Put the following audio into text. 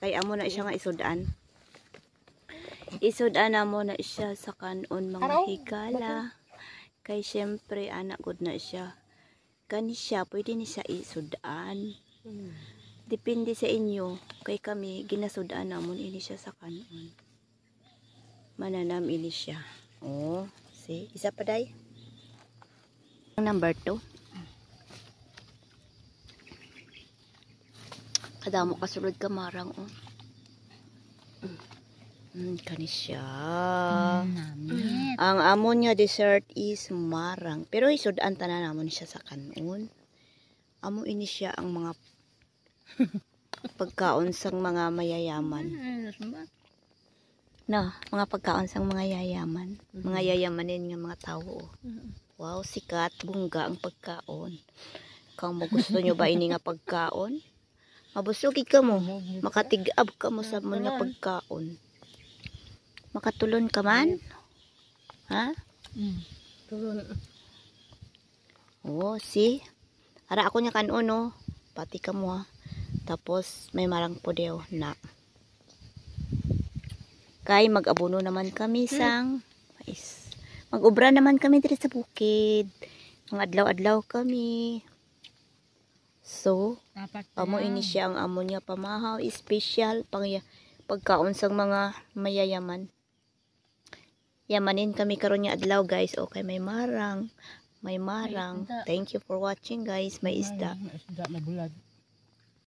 Kay amo na siya nga isudaan. Isudaan na mo na siya sa kanon mga higala. Kay syempre anak good na siya. Kani siya pwede ni siya isudaan. Hmm. Depende sa inyo kay kami ginasudaan namon ini siya sa kanon. Mananam ini siya. Oh, see, isa pa day. Number 2. Kadamo kasulod ka marang oh. Mm, mm kani siya. Mm, Ang amon nga dessert is marang. Pero isud-an tanan namon siya sa kanon. Amo ini siya ang mga pagkaon sang mga mayayaman. No, mm, mga pagkaon sang mga yayaman. Mm-hmm. Mga yayamanin nga mga tao. Oh. Mm-hmm. Wow, sikat, bunga ang pagkaon. Kamo gusto nyo ba ini nga pagkaon? Mabusugid ka mo. Makatigab ka mo sa mga pagkaon. Makatulon ka man? Ha? Mm. Tulon. Oh, see? Ara ako niya kanon, no? Oh. Pati ka mo, ha? Tapos, may marang po dew na. Kay, mag-abono naman kami hmm. sang... Hmm. Mag-ubra naman kami dito sa bukid. Mga adlaw-adlaw kami. So, amo ini siya ang amo niya pamahaw, special pagkaon sang mga mayayaman. Yamanin kami karon nga adlaw guys. Okay, may marang. May marang. Thank you for watching guys. May isda. May isda na bulag.